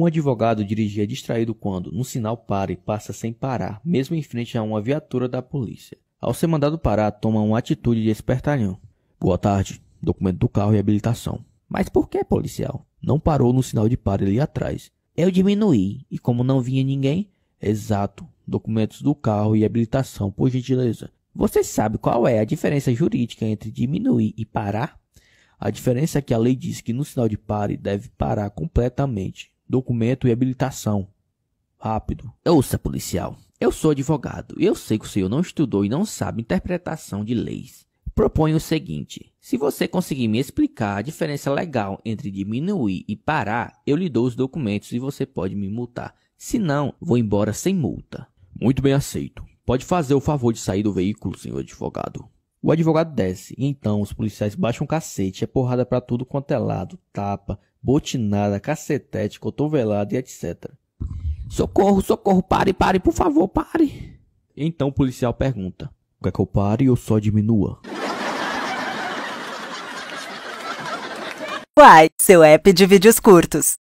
Um advogado dirigia distraído quando, no sinal para e passa sem parar, mesmo em frente a uma viatura da polícia. Ao ser mandado parar, toma uma atitude de espertalhão. Boa tarde. Documento do carro e habilitação. Mas por que, policial? Não parou no sinal de pare ali atrás. Eu diminuí, e como não vinha ninguém... Exato. Documentos do carro e habilitação, por gentileza. Você sabe qual é a diferença jurídica entre diminuir e parar? A diferença é que a lei diz que no sinal de pare deve parar completamente, documento e habilitação. Rápido. Ouça, policial. Eu sou advogado e eu sei que o senhor não estudou e não sabe interpretação de leis. Proponho o seguinte: se você conseguir me explicar a diferença legal entre diminuir e parar, eu lhe dou os documentos e você pode me multar. Se não, vou embora sem multa. Muito bem aceito. Pode fazer o favor de sair do veículo, senhor advogado. O advogado desce, e então os policiais baixam o um cacete, é porrada para tudo quanto é lado, tapa, botinada, cacetete, cotovelada e etc. Socorro, socorro, pare, pare, por favor, pare. Então o policial pergunta: Quer é que eu pare ou só diminua? Uai, seu app de vídeos curtos.